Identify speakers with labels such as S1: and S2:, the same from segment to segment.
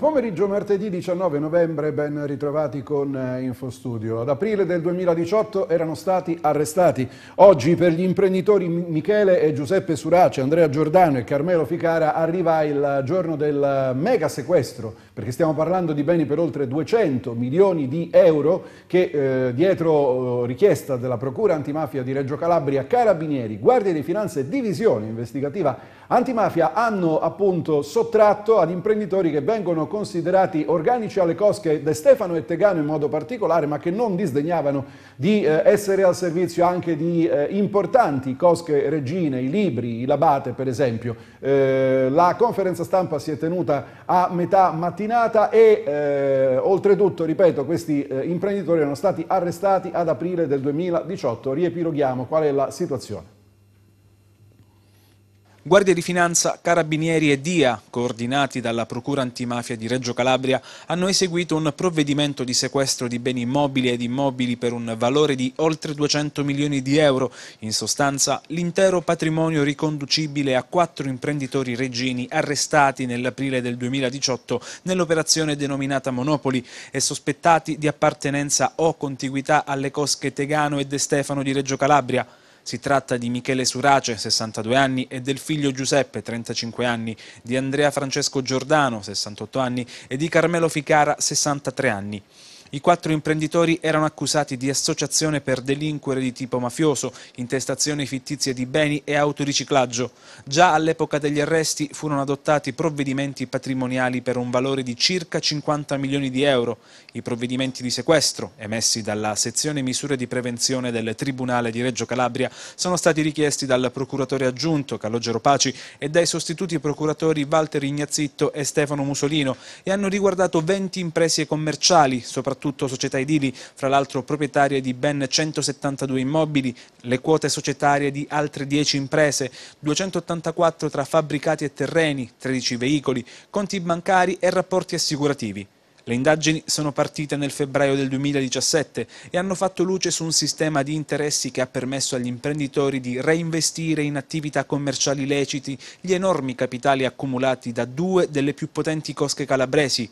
S1: pomeriggio, martedì 19 novembre, ben ritrovati con eh, Infostudio. Ad aprile del 2018 erano stati arrestati. Oggi per gli imprenditori Michele e Giuseppe Surace, Andrea Giordano e Carmelo Ficara arriva il eh, giorno del eh, mega sequestro perché stiamo parlando di beni per oltre 200 milioni di euro che eh, dietro eh, richiesta della Procura Antimafia di Reggio Calabria, Carabinieri, Guardia di Finanze e Divisione Investigativa Antimafia hanno appunto sottratto ad imprenditori che vengono considerati organici alle cosche De Stefano e Tegano in modo particolare, ma che non disdegnavano di eh, essere al servizio anche di eh, importanti cosche regine, i libri, i labate per esempio. Eh, la conferenza stampa si è tenuta a metà mattinata e eh, oltretutto, ripeto, questi eh, imprenditori erano stati arrestati ad aprile del 2018. Riepiloghiamo qual è la situazione.
S2: Guardia di Finanza, Carabinieri e DIA, coordinati dalla Procura Antimafia di Reggio Calabria, hanno eseguito un provvedimento di sequestro di beni mobili ed immobili per un valore di oltre 200 milioni di euro, in sostanza l'intero patrimonio riconducibile a quattro imprenditori reggini arrestati nell'aprile del 2018 nell'operazione denominata Monopoli e sospettati di appartenenza o contiguità alle cosche Tegano e De Stefano di Reggio Calabria. Si tratta di Michele Surace, 62 anni, e del figlio Giuseppe, 35 anni, di Andrea Francesco Giordano, 68 anni, e di Carmelo Ficara, 63 anni. I quattro imprenditori erano accusati di associazione per delinquere di tipo mafioso, intestazione fittizia di beni e autoriciclaggio. Già all'epoca degli arresti furono adottati provvedimenti patrimoniali per un valore di circa 50 milioni di euro, i provvedimenti di sequestro emessi dalla sezione misure di prevenzione del Tribunale di Reggio Calabria sono stati richiesti dal procuratore aggiunto Calogero Paci e dai sostituti procuratori Walter Ignazitto e Stefano Musolino e hanno riguardato 20 imprese commerciali, soprattutto soprattutto società edili, fra l'altro proprietarie di ben 172 immobili, le quote societarie di altre 10 imprese, 284 tra fabbricati e terreni, 13 veicoli, conti bancari e rapporti assicurativi. Le indagini sono partite nel febbraio del 2017 e hanno fatto luce su un sistema di interessi che ha permesso agli imprenditori di reinvestire in attività commerciali leciti gli enormi capitali accumulati da due delle più potenti cosche calabresi,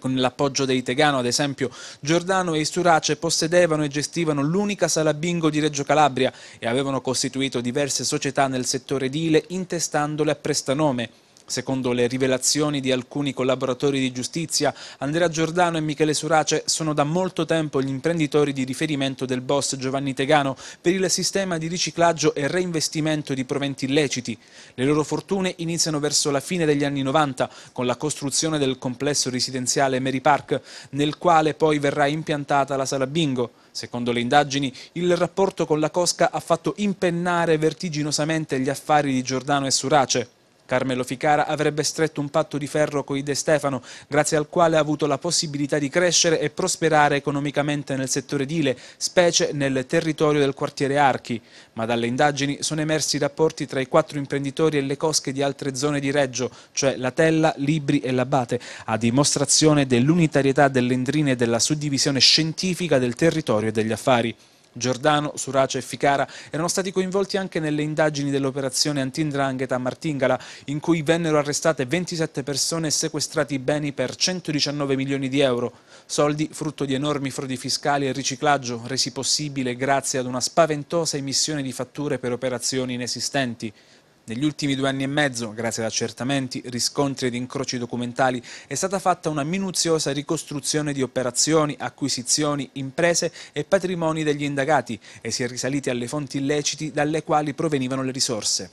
S2: con l'appoggio dei Tegano, ad esempio, Giordano e Isturace possedevano e gestivano l'unica sala bingo di Reggio Calabria e avevano costituito diverse società nel settore edile intestandole a prestanome. Secondo le rivelazioni di alcuni collaboratori di giustizia, Andrea Giordano e Michele Surace sono da molto tempo gli imprenditori di riferimento del boss Giovanni Tegano per il sistema di riciclaggio e reinvestimento di proventi illeciti. Le loro fortune iniziano verso la fine degli anni 90 con la costruzione del complesso residenziale Mary Park, nel quale poi verrà impiantata la sala bingo. Secondo le indagini, il rapporto con la Cosca ha fatto impennare vertiginosamente gli affari di Giordano e Surace. Carmelo Ficara avrebbe stretto un patto di ferro con i De Stefano, grazie al quale ha avuto la possibilità di crescere e prosperare economicamente nel settore edile, specie nel territorio del quartiere Archi. Ma dalle indagini sono emersi rapporti tra i quattro imprenditori e le cosche di altre zone di Reggio, cioè la Tella, Libri e l'Abate, a dimostrazione dell'unitarietà delle endrine e della suddivisione scientifica del territorio e degli affari. Giordano, Surace e Ficara erano stati coinvolti anche nelle indagini dell'operazione Antindrangheta a Martingala, in cui vennero arrestate 27 persone e sequestrati beni per 119 milioni di euro, soldi frutto di enormi frodi fiscali e riciclaggio, resi possibile grazie ad una spaventosa emissione di fatture per operazioni inesistenti. Negli ultimi due anni e mezzo, grazie ad accertamenti, riscontri ed incroci documentali, è stata fatta una minuziosa ricostruzione di operazioni, acquisizioni, imprese e patrimoni degli indagati e si è risaliti alle fonti illeciti dalle quali provenivano le risorse.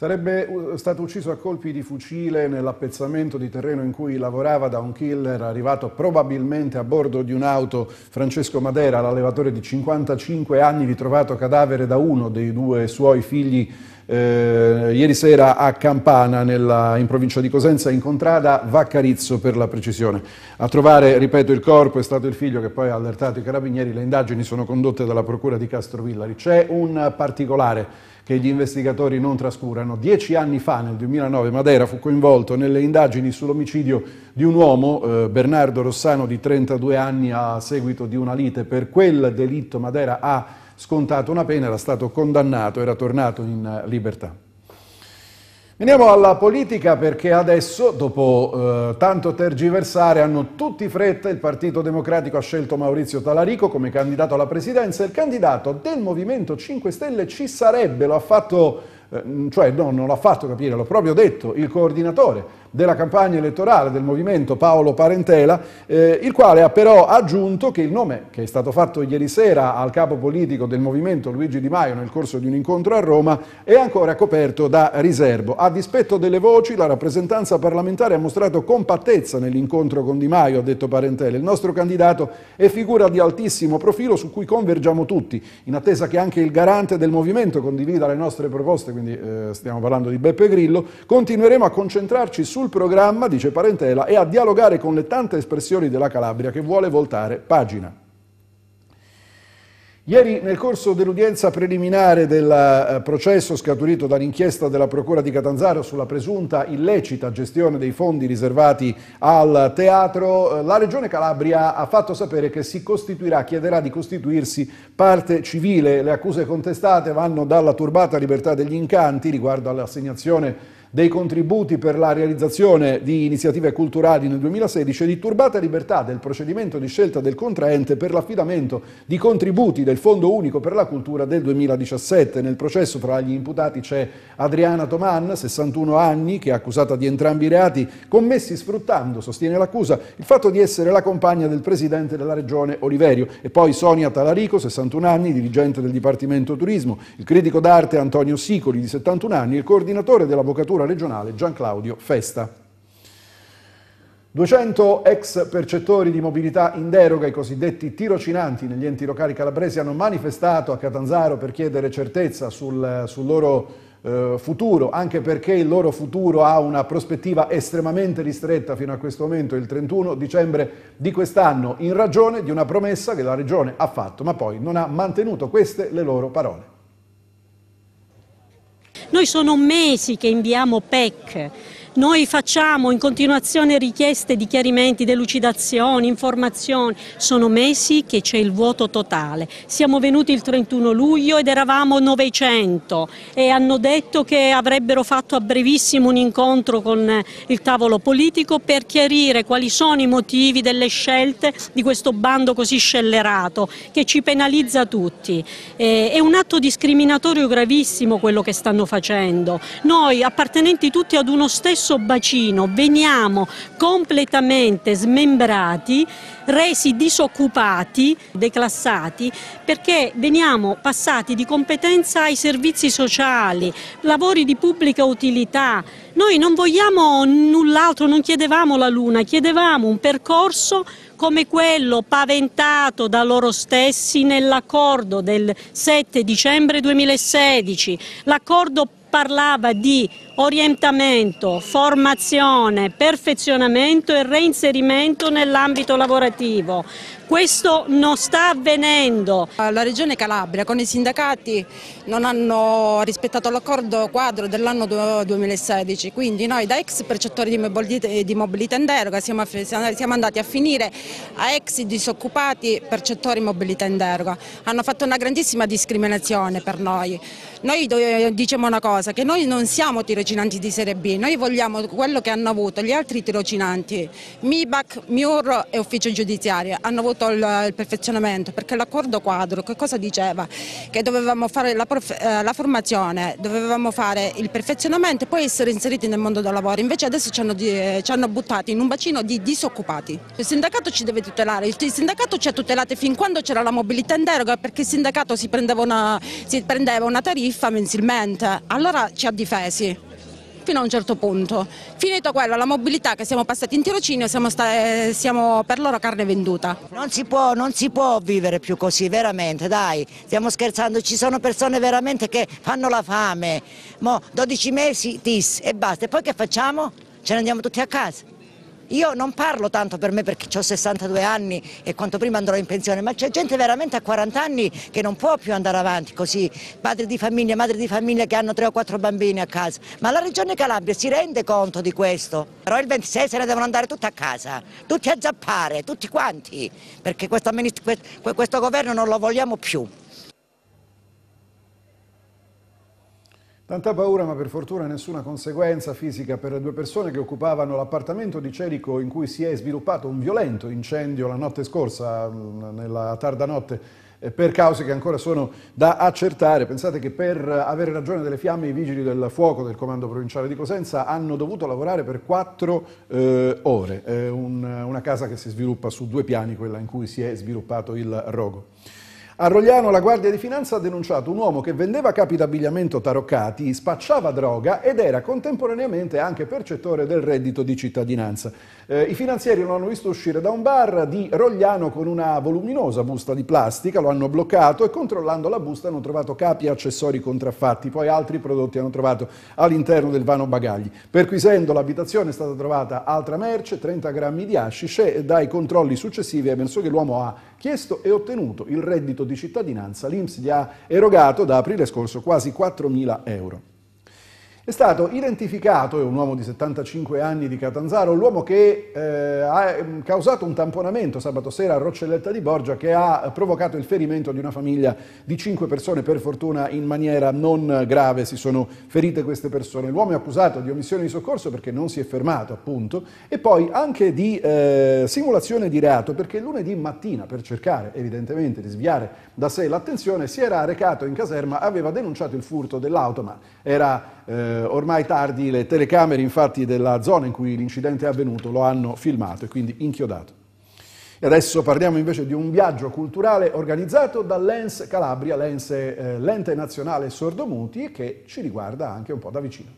S1: Sarebbe stato ucciso a colpi di fucile nell'appezzamento di terreno in cui lavorava da un killer arrivato probabilmente a bordo di un'auto. Francesco Madera, l'allevatore di 55 anni, ritrovato cadavere da uno dei due suoi figli eh, ieri sera a Campana, nella, in provincia di Cosenza, in contrada Vaccarizzo per la precisione. A trovare, ripeto, il corpo è stato il figlio che poi ha allertato i carabinieri, le indagini sono condotte dalla procura di Castro Villari. C'è un particolare che gli investigatori non trascurano. Dieci anni fa, nel 2009, Madera fu coinvolto nelle indagini sull'omicidio di un uomo, eh, Bernardo Rossano, di 32 anni, a seguito di una lite. Per quel delitto Madera ha scontato una pena, era stato condannato, era tornato in eh, libertà. Veniamo alla politica perché adesso, dopo eh, tanto tergiversare, hanno tutti fretta, il Partito Democratico ha scelto Maurizio Talarico come candidato alla presidenza, il candidato del Movimento 5 Stelle ci sarebbe, lo ha fatto eh, cioè no, non l'ha fatto capire, l'ho proprio detto, il coordinatore della campagna elettorale del movimento Paolo Parentela, eh, il quale ha però aggiunto che il nome che è stato fatto ieri sera al capo politico del movimento Luigi Di Maio nel corso di un incontro a Roma è ancora coperto da riservo. A dispetto delle voci, la rappresentanza parlamentare ha mostrato compattezza nell'incontro con Di Maio, ha detto Parentela. Il nostro candidato è figura di altissimo profilo su cui convergiamo tutti, in attesa che anche il garante del movimento condivida le nostre proposte quindi eh, stiamo parlando di Beppe Grillo, continueremo a concentrarci sul programma, dice Parentela, e a dialogare con le tante espressioni della Calabria che vuole voltare pagina. Ieri nel corso dell'udienza preliminare del eh, processo scaturito dall'inchiesta della Procura di Catanzaro sulla presunta illecita gestione dei fondi riservati al teatro, eh, la Regione Calabria ha fatto sapere che si costituirà, chiederà di costituirsi parte civile. Le accuse contestate vanno dalla turbata libertà degli incanti riguardo all'assegnazione dei contributi per la realizzazione di iniziative culturali nel 2016 e di turbata libertà del procedimento di scelta del contraente per l'affidamento di contributi del Fondo Unico per la Cultura del 2017. Nel processo fra gli imputati c'è Adriana Toman, 61 anni, che è accusata di entrambi i reati commessi sfruttando, sostiene l'accusa, il fatto di essere la compagna del presidente della regione Oliverio e poi Sonia Talarico, 61 anni, dirigente del Dipartimento Turismo, il critico d'arte Antonio Sicoli, di 71 anni, il coordinatore dell'avvocatura procuratore regionale Gianclaudio Festa. 200 ex percettori di mobilità in deroga, i cosiddetti tirocinanti negli enti locali calabresi, hanno manifestato a Catanzaro per chiedere certezza sul, sul loro eh, futuro, anche perché il loro futuro ha una prospettiva estremamente ristretta fino a questo momento, il 31 dicembre di quest'anno, in ragione di una promessa che la Regione ha fatto, ma poi non ha mantenuto queste le loro parole.
S3: Noi sono mesi che inviamo PEC noi facciamo in continuazione richieste di chiarimenti, delucidazioni, informazioni. Sono mesi che c'è il vuoto totale. Siamo venuti il 31 luglio ed eravamo 900 e hanno detto che avrebbero fatto a brevissimo un incontro con eh, il tavolo politico per chiarire quali sono i motivi delle scelte di questo bando così scellerato che ci penalizza tutti. Eh, è un atto discriminatorio gravissimo quello che stanno facendo. Noi appartenenti tutti ad uno stesso stesso bacino veniamo completamente smembrati, resi disoccupati, declassati, perché veniamo passati di competenza ai servizi sociali, lavori di pubblica utilità. Noi non vogliamo null'altro, non chiedevamo la Luna, chiedevamo un percorso come quello paventato da loro stessi nell'accordo del 7 dicembre 2016. L'accordo parlava di orientamento, formazione, perfezionamento e reinserimento nell'ambito lavorativo. Questo non sta avvenendo.
S4: La Regione Calabria con i sindacati non hanno rispettato l'accordo quadro dell'anno 2016, quindi noi da ex percettori di mobilità in deroga siamo, andati a finire a ex disoccupati percettori mobilità in deroga. Hanno fatto una grandissima discriminazione per noi. Noi diciamo una cosa, che noi non siamo tirocini tirocinanti di Serie B, noi vogliamo quello che hanno avuto gli altri tirocinanti, MIBAC, MIUR e Ufficio Giudiziario, hanno avuto il, il perfezionamento perché l'accordo quadro che cosa diceva? Che dovevamo fare la, prof, eh, la formazione, dovevamo fare il perfezionamento e poi essere inseriti nel mondo del lavoro, invece adesso ci hanno, ci hanno buttati in un bacino di disoccupati. Il sindacato ci deve tutelare, il sindacato ci ha tutelati fin quando c'era la mobilità in deroga perché il sindacato si prendeva una, si prendeva una tariffa mensilmente, allora ci ha difesi fino a un certo punto. Finito quello, la mobilità che siamo passati in tirocinio siamo, eh, siamo per loro carne venduta. Non si, può, non si può vivere più così, veramente, dai, stiamo scherzando, ci sono persone veramente che fanno la fame, Mo 12 mesi tis e basta, e poi che facciamo? Ce ne andiamo tutti a casa. Io non parlo tanto per me perché ho 62 anni e quanto prima andrò in pensione, ma c'è gente veramente a 40 anni che non può più andare avanti così, padri di famiglia, madri di famiglia che hanno 3 o 4 bambini a casa. Ma la regione Calabria si rende conto di questo? Però il 26 se ne devono andare tutti a casa, tutti a zappare, tutti quanti, perché questo, questo governo non
S1: lo vogliamo più. Tanta paura ma per fortuna nessuna conseguenza fisica per le due persone che occupavano l'appartamento di Cerico in cui si è sviluppato un violento incendio la notte scorsa, nella tarda notte eh, per cause che ancora sono da accertare. Pensate che per avere ragione delle fiamme i vigili del fuoco del comando provinciale di Cosenza hanno dovuto lavorare per quattro eh, ore, eh, un, una casa che si sviluppa su due piani, quella in cui si è sviluppato il rogo. A Rogliano la Guardia di Finanza ha denunciato un uomo che vendeva capi d'abbigliamento taroccati, spacciava droga ed era contemporaneamente anche percettore del reddito di cittadinanza. Eh, I finanzieri lo hanno visto uscire da un bar di Rogliano con una voluminosa busta di plastica, lo hanno bloccato e controllando la busta hanno trovato capi e accessori contraffatti, poi altri prodotti hanno trovato all'interno del vano bagagli. Perquisendo l'abitazione è stata trovata altra merce, 30 grammi di hashish e dai controlli successivi è emerso che l'uomo ha chiesto e ottenuto il reddito di cittadinanza, l'Inps gli ha erogato da aprile scorso quasi 4.000 euro. È stato identificato, è un uomo di 75 anni di Catanzaro, l'uomo che eh, ha ehm, causato un tamponamento sabato sera a Roccelletta di Borgia che ha provocato il ferimento di una famiglia di 5 persone, per fortuna in maniera non grave si sono ferite queste persone. L'uomo è accusato di omissione di soccorso perché non si è fermato appunto e poi anche di eh, simulazione di reato perché lunedì mattina per cercare evidentemente di sviare da sé l'attenzione si era recato in caserma, aveva denunciato il furto dell'auto ma era... Eh, eh, ormai tardi le telecamere infatti della zona in cui l'incidente è avvenuto lo hanno filmato e quindi inchiodato. E adesso parliamo invece di un viaggio culturale organizzato dall'ENS Calabria, Lens eh, l'ente nazionale sordomuti che ci riguarda anche un po' da vicino.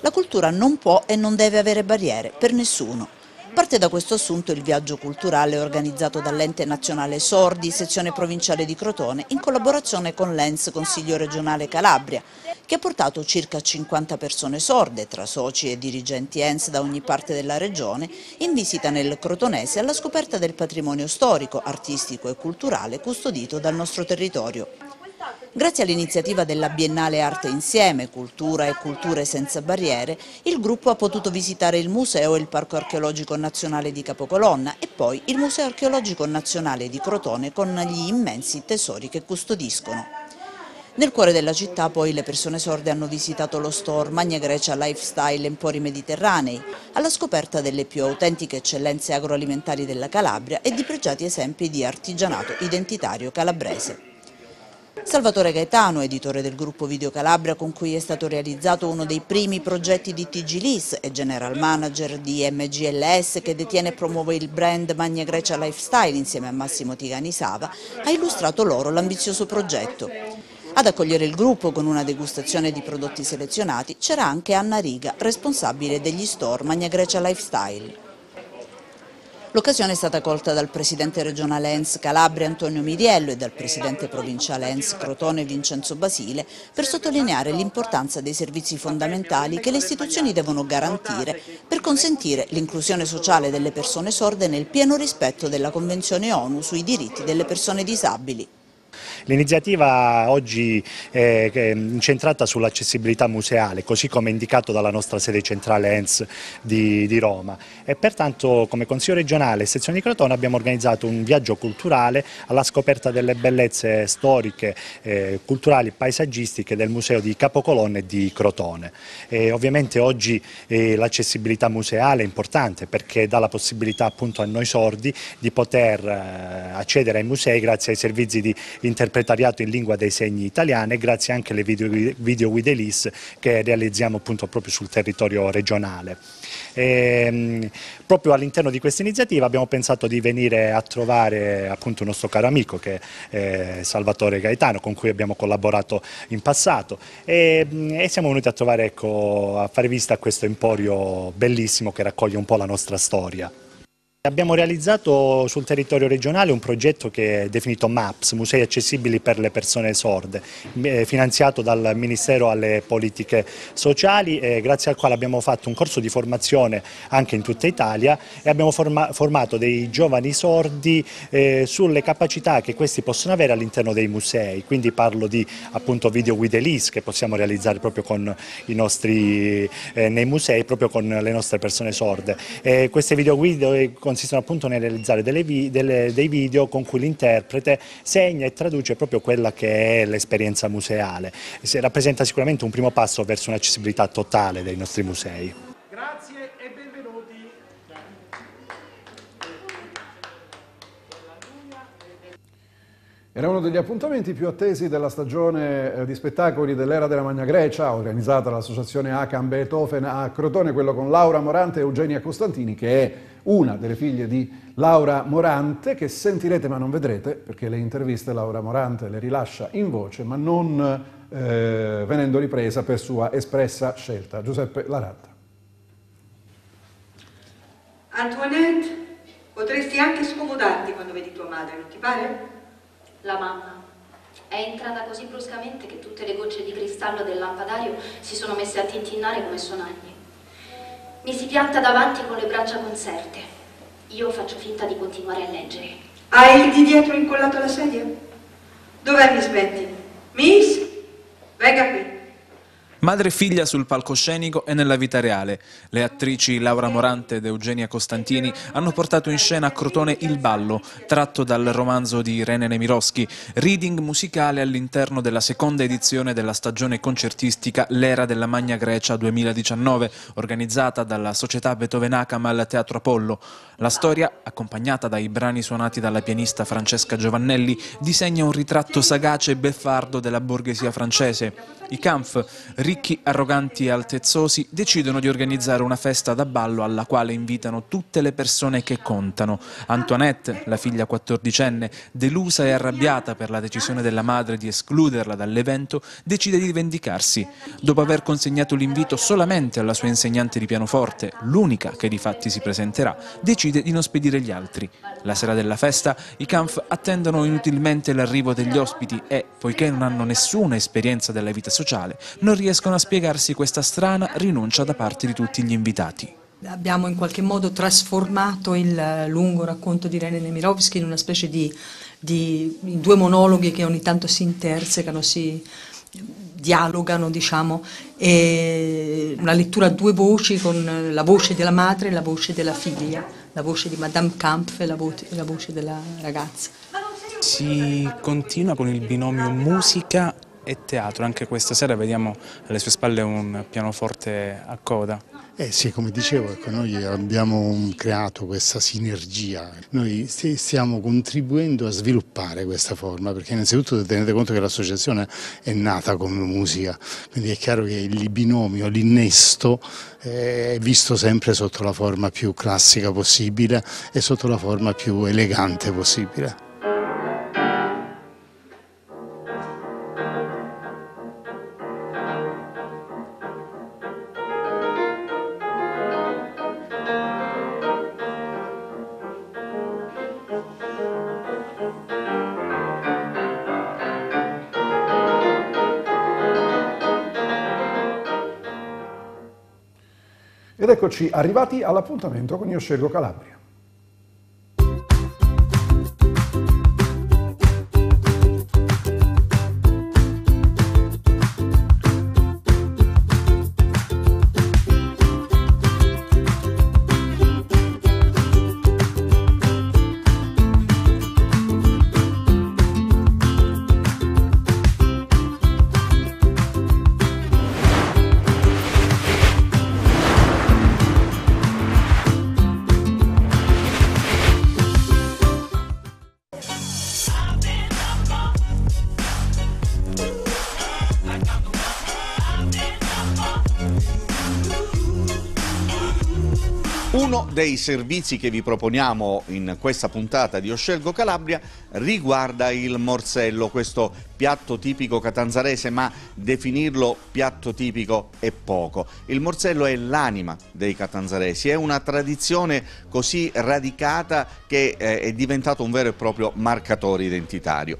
S4: La cultura non può e non deve avere barriere per nessuno. Parte da questo assunto il viaggio culturale organizzato dall'ente nazionale Sordi, sezione provinciale di Crotone, in collaborazione con l'ENS Consiglio regionale Calabria, che ha portato circa 50 persone sorde, tra soci e dirigenti ENS da ogni parte della regione, in visita nel Crotonese alla scoperta del patrimonio storico, artistico e culturale custodito dal nostro territorio. Grazie all'iniziativa della Biennale Arte Insieme, Cultura e Culture Senza Barriere, il gruppo ha potuto visitare il Museo e il Parco Archeologico Nazionale di Capocolonna e poi il Museo Archeologico Nazionale di Crotone con gli immensi tesori che custodiscono. Nel cuore della città poi le persone sorde hanno visitato lo store Magna Grecia Lifestyle Empori Mediterranei, alla scoperta delle più autentiche eccellenze agroalimentari della Calabria e di pregiati esempi di artigianato identitario calabrese. Salvatore Gaetano, editore del gruppo Video Calabria con cui è stato realizzato uno dei primi progetti di TG Lis e general manager di MGLS che detiene e promuove il brand Magna Grecia Lifestyle insieme a Massimo Tigani Sava, ha illustrato loro l'ambizioso progetto. Ad accogliere il gruppo con una degustazione di prodotti selezionati c'era anche Anna Riga, responsabile degli store Magna Grecia Lifestyle. L'occasione è stata colta dal presidente regionale ENS Calabria Antonio Miriello e dal presidente provinciale ENS Crotone Vincenzo Basile per sottolineare l'importanza dei servizi fondamentali che le istituzioni devono garantire per consentire l'inclusione sociale delle persone sorde nel pieno rispetto della Convenzione ONU sui diritti delle persone disabili.
S5: L'iniziativa oggi eh, è incentrata sull'accessibilità museale, così come indicato dalla nostra sede centrale ENS di, di Roma e pertanto come Consiglio regionale e sezione di Crotone abbiamo organizzato un viaggio culturale alla scoperta delle bellezze storiche, eh, culturali e paesaggistiche del museo di Capocolonne e di Crotone. E ovviamente oggi eh, l'accessibilità museale è importante perché dà la possibilità appunto a noi sordi di poter eh, accedere ai musei grazie ai servizi di interpretazione interpretariato in lingua dei segni italiana e grazie anche alle videoguide video LIS che realizziamo appunto proprio sul territorio regionale. E, ehm, proprio all'interno di questa iniziativa abbiamo pensato di venire a trovare appunto il nostro caro amico che è eh, Salvatore Gaetano con cui abbiamo collaborato in passato e, mm, e siamo venuti a trovare ecco, a fare vista a questo emporio bellissimo che raccoglie un po' la nostra storia. Abbiamo realizzato sul territorio regionale un progetto che è definito MAPS, Musei Accessibili per le Persone Sorde, eh, finanziato dal Ministero alle Politiche Sociali, eh, grazie al quale abbiamo fatto un corso di formazione anche in tutta Italia e abbiamo forma formato dei giovani sordi eh, sulle capacità che questi possono avere all'interno dei musei, quindi parlo di appunto videoguide list che possiamo realizzare proprio nostri, eh, nei musei, proprio con le nostre persone sorde. E eh, queste video guide, consistono appunto nel realizzare delle vi delle, dei video con cui l'interprete segna e traduce proprio quella che è l'esperienza museale. Si rappresenta sicuramente un primo passo verso un'accessibilità totale dei nostri musei.
S1: Grazie e benvenuti. Era uno degli appuntamenti più attesi della stagione eh, di spettacoli dell'era della Magna Grecia, organizzata dall'associazione H. Beethoven a Crotone, quello con Laura Morante e Eugenia Costantini, che è una delle figlie di Laura Morante, che sentirete ma non vedrete, perché le interviste Laura Morante le rilascia in voce, ma non eh, venendo ripresa per sua espressa scelta. Giuseppe Laratta.
S4: Antoinette, potresti anche scomodarti quando vedi tua madre, non ti pare? La mamma. È entrata così bruscamente che tutte le gocce di cristallo del lampadario si sono messe a tintinnare come sonagli. Mi si pianta davanti con le braccia conserte. Io faccio finta di continuare a leggere. Hai il di dietro incollato alla sedia? Dov'è Miss Betty? Miss? Venga qui.
S2: Madre e figlia sul palcoscenico e nella vita reale, le attrici Laura Morante ed Eugenia Costantini hanno portato in scena a Crotone Il Ballo, tratto dal romanzo di Irene Nemiroschi, reading musicale all'interno della seconda edizione della stagione concertistica L'era della Magna Grecia 2019, organizzata dalla società Beethoven Beethovenacama al Teatro Apollo. La storia, accompagnata dai brani suonati dalla pianista Francesca Giovannelli, disegna un ritratto sagace e beffardo della borghesia francese. I Kampf, ricchi Ricchi, arroganti e altezzosi decidono di organizzare una festa da ballo alla quale invitano tutte le persone che contano. Antoinette, la figlia quattordicenne, delusa e arrabbiata per la decisione della madre di escluderla dall'evento, decide di vendicarsi. Dopo aver consegnato l'invito solamente alla sua insegnante di pianoforte, l'unica che di fatti si presenterà, decide di non spedire gli altri. La sera della festa i Kampf attendono inutilmente l'arrivo degli ospiti e, poiché non hanno nessuna esperienza della vita sociale, non riescono riescono a spiegarsi questa strana rinuncia da parte di tutti gli invitati.
S4: Abbiamo in qualche modo trasformato il eh, lungo racconto di René Nemirovski in una specie di, di due monologhi che ogni tanto si intersecano, si dialogano, diciamo, e una lettura a due voci con eh, la voce della madre e la voce della figlia, la voce di Madame Kampf e la, voce, la voce della ragazza.
S2: Si continua con il binomio musica e teatro. Anche questa sera vediamo alle sue spalle un pianoforte a coda. Eh sì, come dicevo,
S5: ecco, noi abbiamo creato questa sinergia, noi stiamo contribuendo a sviluppare questa forma, perché innanzitutto tenete conto che l'associazione è nata come musica, quindi è chiaro che il binomio, l'innesto eh, è visto sempre sotto la forma più classica possibile e sotto la forma più elegante possibile.
S1: Eccoci arrivati all'appuntamento con Io Scelgo Calabria.
S6: dei servizi che vi proponiamo in questa puntata di Oscelgo Calabria riguarda il morsello, questo piatto tipico catanzarese, ma definirlo piatto tipico è poco. Il morsello è l'anima dei catanzaresi, è una tradizione così radicata che eh, è diventato un vero e proprio marcatore identitario.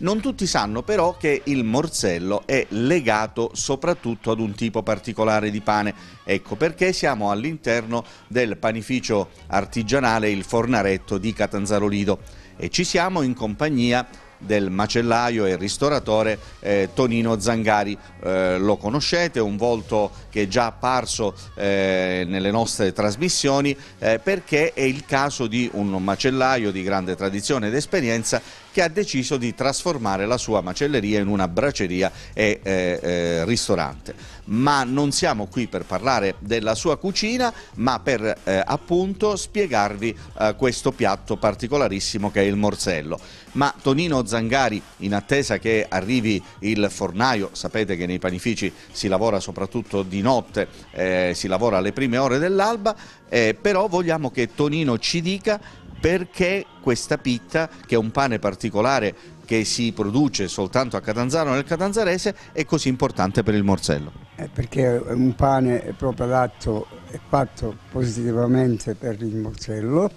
S6: Non tutti sanno però che il morzello è legato soprattutto ad un tipo particolare di pane. Ecco perché siamo all'interno del panificio artigianale Il Fornaretto di Catanzaro Lido e ci siamo in compagnia del macellaio e ristoratore eh, Tonino Zangari. Eh, lo conoscete, un volto che è già apparso eh, nelle nostre trasmissioni eh, perché è il caso di un macellaio di grande tradizione ed esperienza che ha deciso di trasformare la sua macelleria in una braceria e eh, eh, ristorante. Ma non siamo qui per parlare della sua cucina, ma per eh, appunto spiegarvi eh, questo piatto particolarissimo che è il morsello ma Tonino Zangari in attesa che arrivi il fornaio, sapete che nei panifici si lavora soprattutto di notte, eh, si lavora alle prime ore dell'alba, eh, però vogliamo che Tonino ci dica perché questa pitta, che è un pane particolare che si produce soltanto a Catanzaro nel Catanzarese, è così importante per il morsello?
S7: È eh, perché è un pane proprio adatto e fatto positivamente per il morsello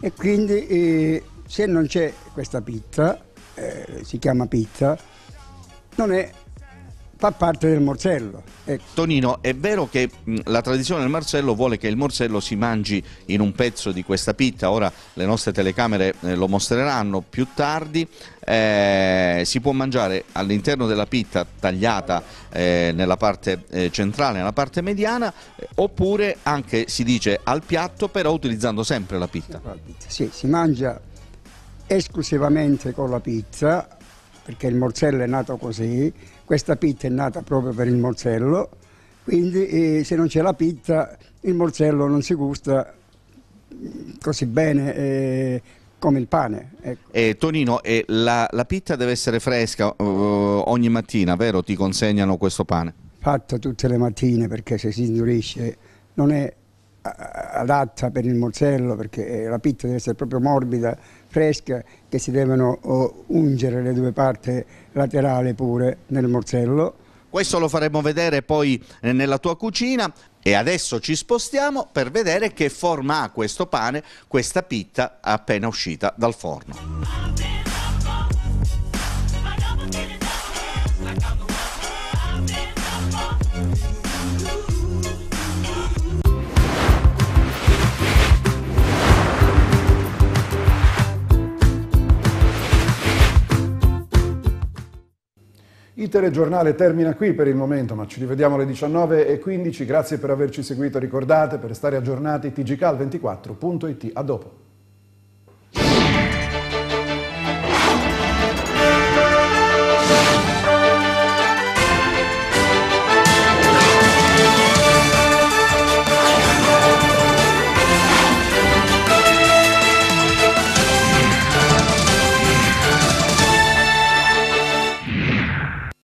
S7: e quindi eh, se non c'è questa pizza, eh, si chiama pizza, non è fa parte del morsello. Ecco.
S6: Tonino, è vero che la tradizione del morsello vuole che il morsello si mangi in un pezzo di questa pizza, ora le nostre telecamere eh, lo mostreranno più tardi, eh, si può mangiare all'interno della pizza tagliata eh, nella parte eh, centrale, nella parte mediana, eh, oppure anche si dice al piatto però utilizzando sempre la pizza.
S7: Sì, si mangia esclusivamente con la pizza, perché il morsello è nato così, questa pizza è nata proprio per il morsello, quindi eh, se non c'è la pizza il morsello non si gusta mm, così bene eh, come il pane. Ecco.
S6: Eh, Tonino, eh, la, la, pizza deve essere fresca eh, ogni mattina, vero? Ti consegnano questo pane?
S7: Fatta tutte le mattine perché se si indurisce non è adatta per il morsello perché eh, la pizza deve essere proprio morbida fresca che si devono oh, ungere le due parti laterali pure nel morsello.
S6: Questo lo faremo vedere poi eh, nella tua cucina e adesso ci spostiamo per vedere che forma ha questo pane, questa pitta appena uscita dal forno.
S1: telegiornale termina qui per il momento, ma ci rivediamo alle 19.15. Grazie per averci seguito. Ricordate, per restare aggiornati, tgcal24.it. A dopo.